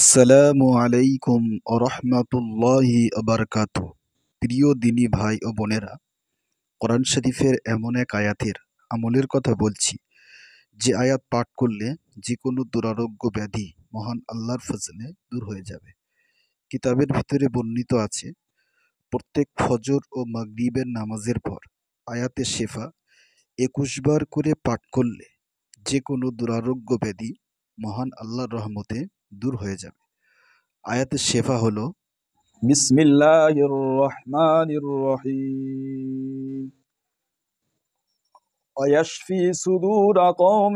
আসসালামু আলাইকুম রহমাতুল্লাহি আবরকাত প্রিয় দিনী ভাই ও বোনেরা কোরআন শরীফের এমন এক আয়াতের আমলের কথা বলছি যে আয়াত পাঠ করলে যে কোনো দুরারোগ্য ব্যাধি মহান আল্লাহর ফজলে দূর হয়ে যাবে কিতাবের ভিতরে বর্ণিত আছে প্রত্যেক ফজর ও মাগরিবের নামাজের পর আয়াতে শেফা একুশ বার করে পাঠ করলে যে কোনো দুরারোগ্য ব্যাধি মহান আল্লাহর রহমতে দূর হয়ে যাবে আয়াতের শেফা হলো বিসমিল্লাহির রহমানির রহিম ويشفي صدور قوم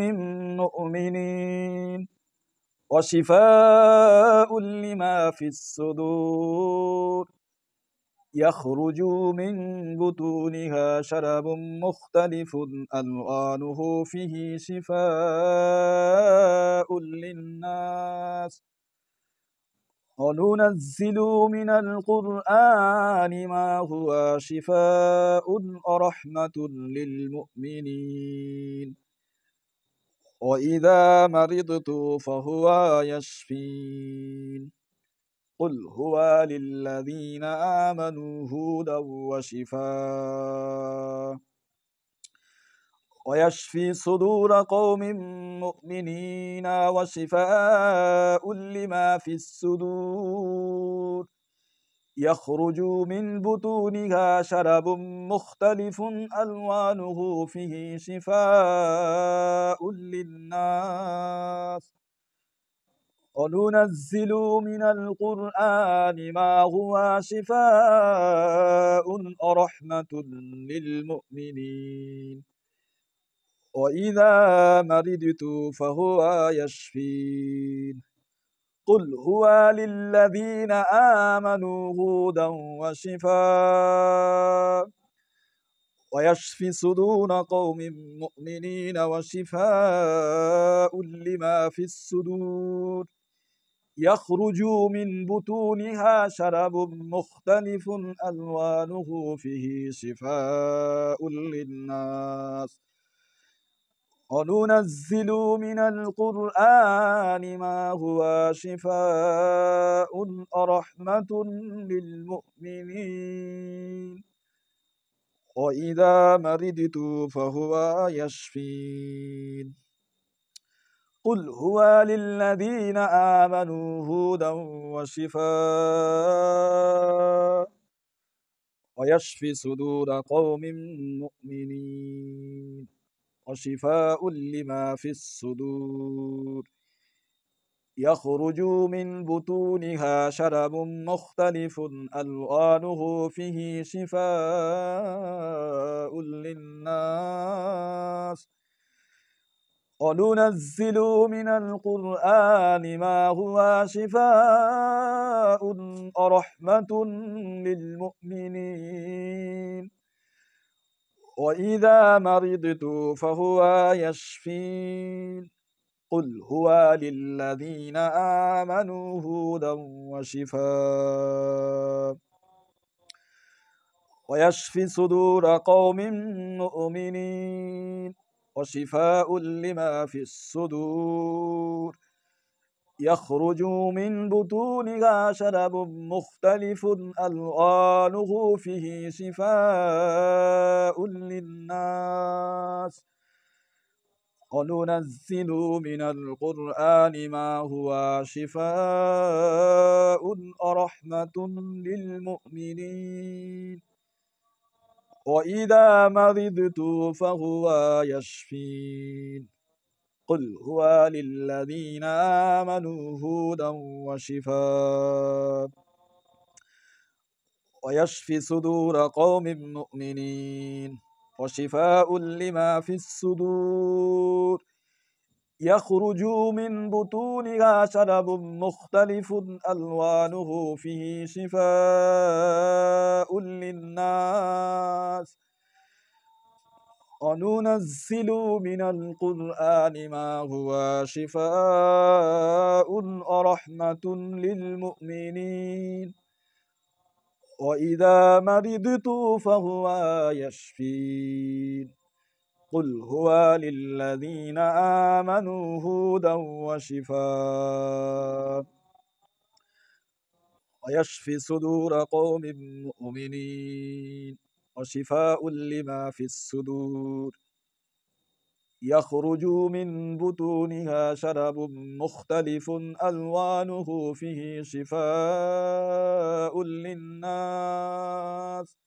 مؤمنين وشفاء لما في الصدور يخرج من بطونها شراب مختلف ألوانه فيه شفاء للناس وننزل من القرآن ما هو شفاء ورحمة للمؤمنين وإذا مرضت فهو يشفين قل هو للذين آمنوا هدى وشفاء ويشفي صدور قوم مؤمنين وشفاء لما في الصدور يخرج من بطونها شرب مختلف ألوانه فيه شفاء للناس وَنُنَزِّلُ مِنَ الْقُرْآنِ مَا هُوَ شِفَاءٌ وَرَحْمَةٌ لِلْمُؤْمِنِينَ وَإِذَا مَرِضْتُ فَهُوَ يَشْفِينِ قُلْ هُوَ لِلَّذِينَ آمَنُوا هُدًى وَشِفَاءٌ ويشفي صدور قوم مؤمنين وشفاء لما في الصدور يخرج من بطونها شراب مختلف ألوانه فيه شفاء للناس وننزل من القرآن ما هو شفاء ورحمة للمؤمنين وإذا مرضت فهو يشفين قل هو للذين آمنوا هودا وشفاء ويشفي صدور قوم مؤمنين وشفاء لما في الصدور يخرج من بطونها شرب مختلف ألوانه فيه شفاء للناس وننزل من القرآن ما هو شفاء ورحمة للمؤمنين وإذا مرضت فهو يشفين قل هو للذين آمنوا هدى وشفاء ويشفي صدور قوم مؤمنين وشفاء لما في الصدور يخرج من بطونها شراب مختلف ألوانه فيه شفاء للناس وننزل من القرآن ما هو شفاء ورحمة للمؤمنين وإذا مرضت فهو يشفين قل هو للذين آمنوا هدى وشفاء ويشفي صدور قوم مؤمنين وشفاء لما في الصدور يخرج من بطونها شرب مختلف ألوانه فيه شفاء للناس وننزل من القرآن ما هو شفاء ورحمة للمؤمنين وإذا مرضت فهو يشفين قل هو للذين آمنوا هودا وشفاء ويشفي صدور قوم مؤمنين وشفاء لما في الصدور يخرج من بطونها شراب مختلف ألوانه فيه شفاء للناس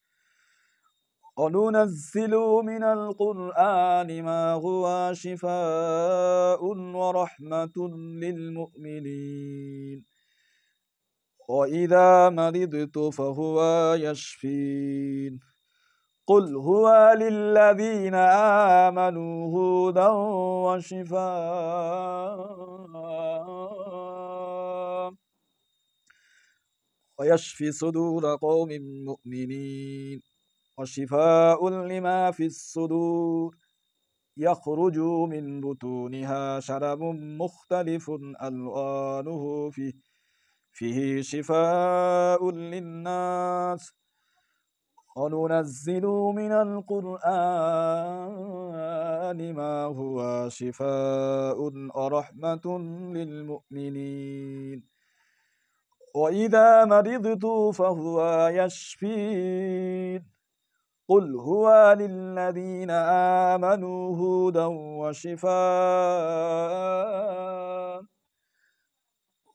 وننزل من القرآن ما هو شفاء ورحمة للمؤمنين وإذا مرضت فهو يشفين قل هو للذين آمنوا هدى وشفاء ويشفي صدور قوم مؤمنين وشفاء لما في الصدور يخرج من بطونها شرب مختلف ألوانه فيه فيه شفاء للناس وننزل من القرآن ما هو شفاء ورحمة للمؤمنين وإذا مرضت فهو يشفين قل هو للذين آمنوا هدى وشفاء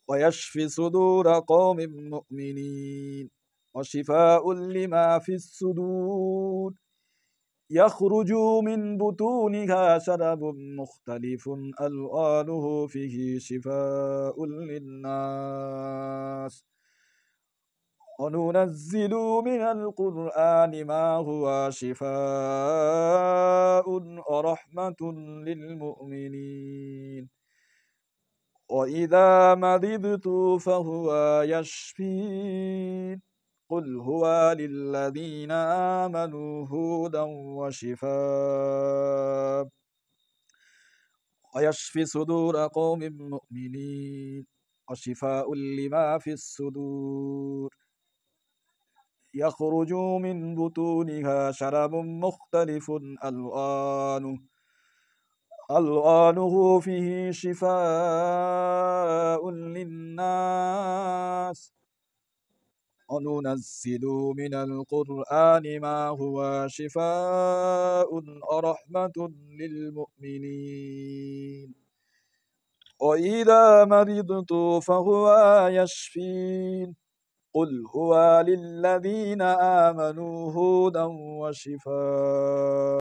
ويشفي صدور قوم مؤمنين وشفاء لما في الصدور يخرج من بطونها شراب مختلف ألوانه فيه شفاء للناس وننزل من القرآن ما هو شفاء ورحمة للمؤمنين وإذا مرضت فهو يشفين قل هو للذين آمنوا هدى وشفاء ويشفي صدور قوم مؤمنين وشفاء لما في الصدور يخرج من بطونها شراب مختلف ألوانه ألوانه فيه شفاء للناس وننزل من القرآن ما هو شفاء ورحمة للمؤمنين وإذا مرضت فهو يشفين قل هو للذين آمنوا هدى وشفاء